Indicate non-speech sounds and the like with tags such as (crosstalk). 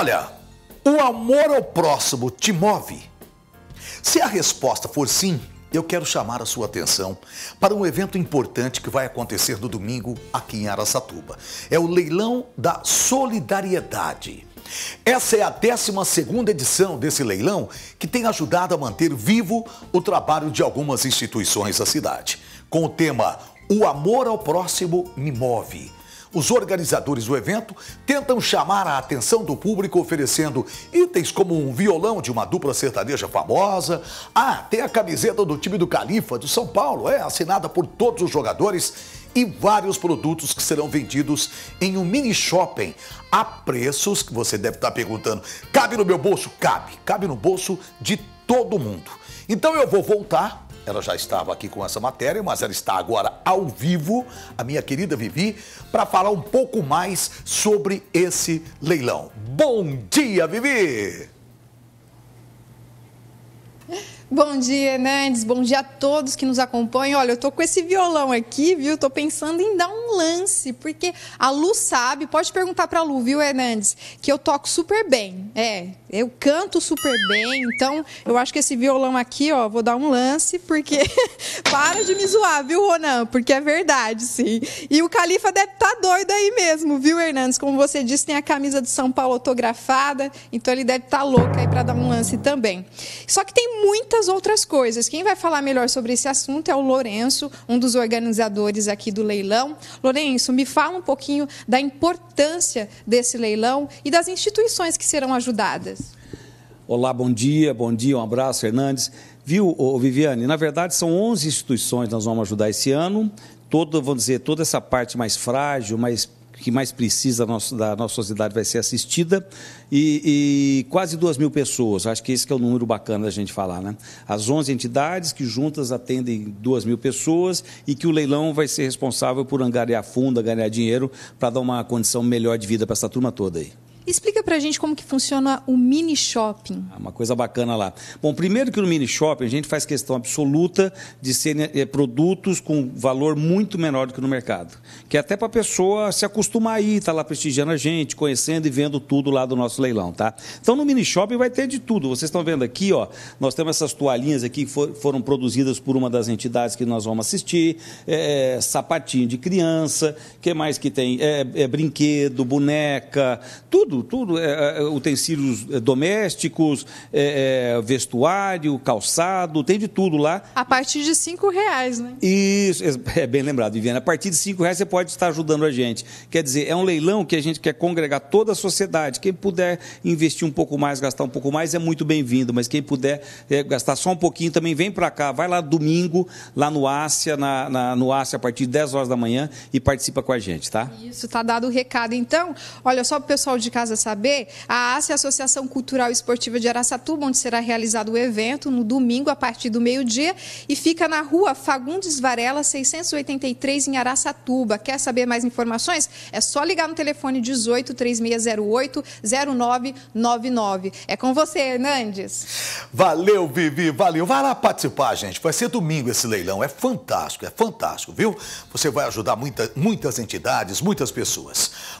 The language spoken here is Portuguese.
Olha, o amor ao próximo te move? Se a resposta for sim, eu quero chamar a sua atenção para um evento importante que vai acontecer no domingo aqui em Aracatuba. É o Leilão da Solidariedade. Essa é a 12 edição desse leilão que tem ajudado a manter vivo o trabalho de algumas instituições da cidade. Com o tema O Amor ao Próximo Me Move os organizadores do evento tentam chamar a atenção do público oferecendo itens como um violão de uma dupla sertaneja famosa. Ah, tem a camiseta do time do Califa, do São Paulo, é assinada por todos os jogadores e vários produtos que serão vendidos em um mini shopping a preços que você deve estar perguntando: cabe no meu bolso? Cabe, cabe no bolso de todo mundo. Então eu vou voltar ela já estava aqui com essa matéria, mas ela está agora ao vivo, a minha querida Vivi, para falar um pouco mais sobre esse leilão. Bom dia, Vivi! Bom dia, Hernandes. Bom dia a todos que nos acompanham. Olha, eu tô com esse violão aqui, viu? Tô pensando em dar um lance, porque a Lu sabe, pode perguntar pra Lu, viu, Hernandes, que eu toco super bem. É, eu canto super bem, então eu acho que esse violão aqui, ó, vou dar um lance, porque (laughs) para de me zoar, viu, Ronan? Porque é verdade, sim. E o Califa deve estar tá doido aí mesmo, viu, Hernandes? Como você disse, tem a camisa de São Paulo autografada, então ele deve estar tá louco aí pra dar um lance também. Só que tem muita muitas outras coisas. Quem vai falar melhor sobre esse assunto é o Lourenço, um dos organizadores aqui do leilão. Lourenço, me fala um pouquinho da importância desse leilão e das instituições que serão ajudadas. Olá, bom dia, bom dia, um abraço, Hernandes. Viu, Viviane? Na verdade, são 11 instituições que nós vamos ajudar esse ano. Todo, vamos dizer, toda essa parte mais frágil, mais que mais precisa da nossa sociedade vai ser assistida, e, e quase duas mil pessoas, acho que esse que é o número bacana da gente falar, né? As 11 entidades que juntas atendem duas mil pessoas e que o leilão vai ser responsável por angariar fundo, ganhar dinheiro, para dar uma condição melhor de vida para essa turma toda aí. Explica para a gente como que funciona o mini shopping. Ah, uma coisa bacana lá. Bom, primeiro que no mini shopping a gente faz questão absoluta de serem né, é, produtos com valor muito menor do que no mercado. Que é até para a pessoa se acostumar aí, estar tá lá prestigiando a gente, conhecendo e vendo tudo lá do nosso leilão, tá? Então no mini shopping vai ter de tudo. Vocês estão vendo aqui, ó, nós temos essas toalhinhas aqui que for, foram produzidas por uma das entidades que nós vamos assistir, é, é sapatinho de criança, que mais que tem? É, é brinquedo, boneca, tudo tudo, tudo, é, é, é utensílios é, domésticos, é, vestuário, calçado, tem de tudo lá. A partir de cinco reais, né? Isso, (laughs) é bem lembrado, Viviana. A partir de cinco reais você pode estar ajudando a gente. Quer dizer, é um leilão que a gente quer congregar toda a sociedade. Quem puder investir um pouco mais, gastar um pouco mais, é muito bem-vindo. Mas quem puder é, gastar só um pouquinho também, vem para cá. Vai lá domingo, lá no Ásia, na, na, no Ásia, a partir de 10 horas da manhã e participa com a gente, tá? Isso, tá dado o recado. Então, olha só pro pessoal de casa casa saber, a ASE, Associação Cultural e Esportiva de Araçatuba, onde será realizado o evento no domingo a partir do meio-dia e fica na rua Fagundes Varela, 683, em Araçatuba. Quer saber mais informações? É só ligar no telefone 18 3608 0999. É com você, Hernandes. Valeu, Vivi, valeu. Vai lá participar, gente. Vai ser domingo esse leilão. É fantástico, é fantástico, viu? Você vai ajudar muita, muitas entidades, muitas pessoas.